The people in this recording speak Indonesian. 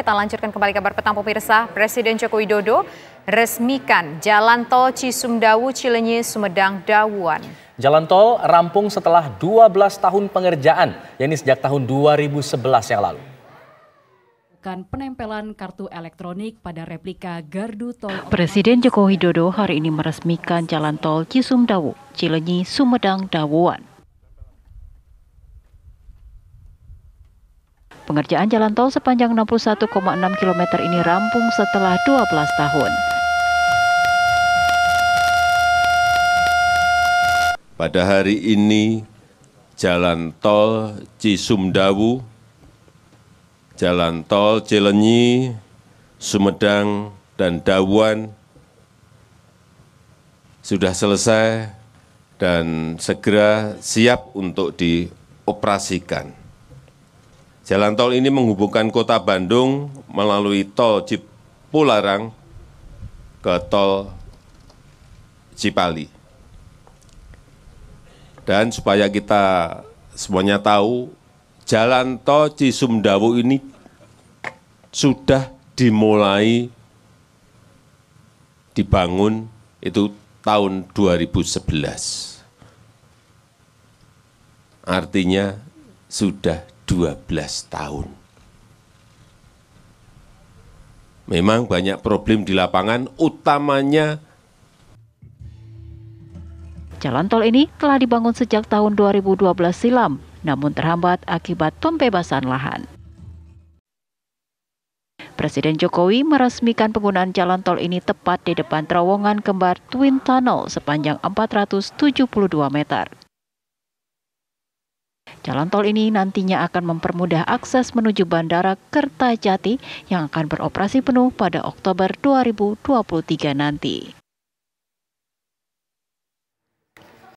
Kita lanjutkan kembali kabar petang pemirsa. Presiden Joko Widodo resmikan Jalan Tol Cisumdawu Cilenyi Sumedang Dawuan. Jalan tol rampung setelah 12 tahun pengerjaan, yakni sejak tahun 2011 yang lalu. Bukan penempelan kartu elektronik pada replika gardu tol. Presiden Joko Widodo hari ini meresmikan jalan tol Cisumdawu, Cilenyi, Sumedang, Dawuan. Pengerjaan jalan tol sepanjang 61,6 km ini rampung setelah 12 tahun. Pada hari ini, jalan tol Cisumdawu, jalan tol Cilenyi, Sumedang, dan Dawuan sudah selesai dan segera siap untuk dioperasikan. Jalan tol ini menghubungkan kota Bandung melalui tol Cipularang ke tol Cipali. Dan supaya kita semuanya tahu, jalan tol Cisumdawu ini sudah dimulai dibangun itu tahun 2011. Artinya sudah 12 tahun. Memang banyak problem di lapangan, utamanya Jalan tol ini telah dibangun sejak tahun 2012 silam, namun terhambat akibat pembebasan lahan. Presiden Jokowi meresmikan penggunaan jalan tol ini tepat di depan terowongan kembar Twin Tunnel sepanjang 472 meter. Jalan tol ini nantinya akan mempermudah akses menuju Bandara Kertajati yang akan beroperasi penuh pada Oktober 2023 nanti.